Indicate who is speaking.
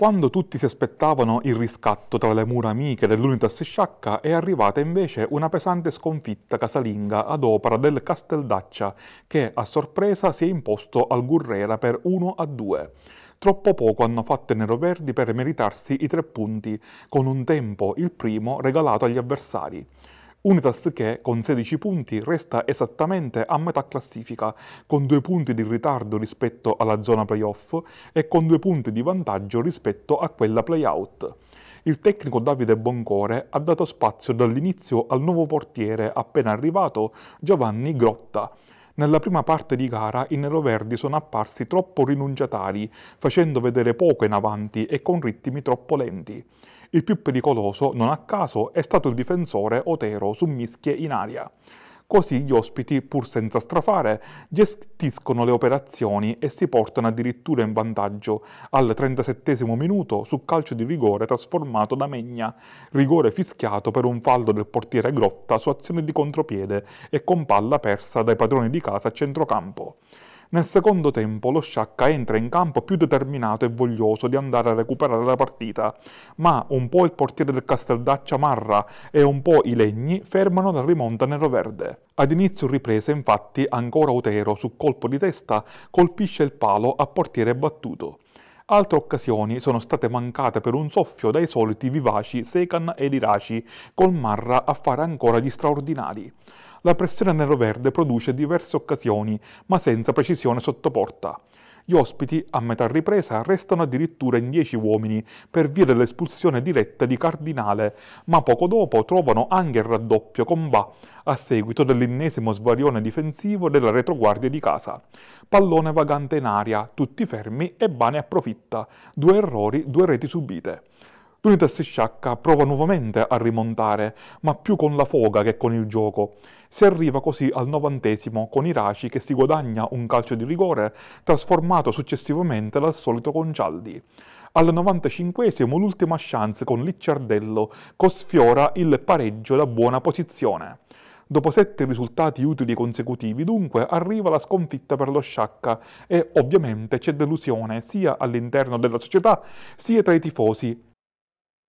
Speaker 1: Quando tutti si aspettavano il riscatto tra le mura amiche dell'Unitas Sciacca è arrivata invece una pesante sconfitta casalinga ad opera del Casteldaccia che a sorpresa si è imposto al Gurrera per 1 a 2. Troppo poco hanno fatto i neroverdi per meritarsi i tre punti, con un tempo, il primo, regalato agli avversari. Unitas che, con 16 punti, resta esattamente a metà classifica, con due punti di ritardo rispetto alla zona playoff e con due punti di vantaggio rispetto a quella playout. Il tecnico Davide Boncore ha dato spazio dall'inizio al nuovo portiere appena arrivato Giovanni Grotta. Nella prima parte di gara i neroverdi sono apparsi troppo rinunciatari, facendo vedere poco in avanti e con ritmi troppo lenti. Il più pericoloso, non a caso, è stato il difensore Otero su mischie in aria. Così gli ospiti, pur senza strafare, gestiscono le operazioni e si portano addirittura in vantaggio al 37 minuto su calcio di rigore trasformato da Megna, rigore fischiato per un fallo del portiere Grotta su azione di contropiede e con palla persa dai padroni di casa a centrocampo. Nel secondo tempo lo Sciacca entra in campo più determinato e voglioso di andare a recuperare la partita, ma un po' il portiere del Casteldaccia Marra e un po' i legni fermano la rimonta neroverde. Ad inizio ripresa, infatti, ancora Otero, su colpo di testa, colpisce il palo a portiere battuto. Altre occasioni sono state mancate per un soffio dai soliti vivaci Sekan ed Iraci, col Marra a fare ancora gli straordinari. La pressione nero-verde produce diverse occasioni, ma senza precisione sottoporta. porta. Gli ospiti, a metà ripresa, restano addirittura in dieci uomini per via dell'espulsione diretta di Cardinale, ma poco dopo trovano anche il raddoppio con Ba, a seguito dell'ennesimo svarione difensivo della retroguardia di casa. Pallone vagante in aria, tutti fermi e Ba ne approfitta. Due errori, due reti subite. L'Unitas si sciacca, prova nuovamente a rimontare, ma più con la foga che con il gioco. Si arriva così al novantesimo con Iraci che si guadagna un calcio di rigore trasformato successivamente dal solito con Cialdi. Al 95esimo l'ultima chance con Licciardello cosfiora il pareggio da buona posizione. Dopo sette risultati utili consecutivi, dunque, arriva la sconfitta per lo Sciacca e ovviamente c'è delusione sia all'interno della società sia tra i tifosi,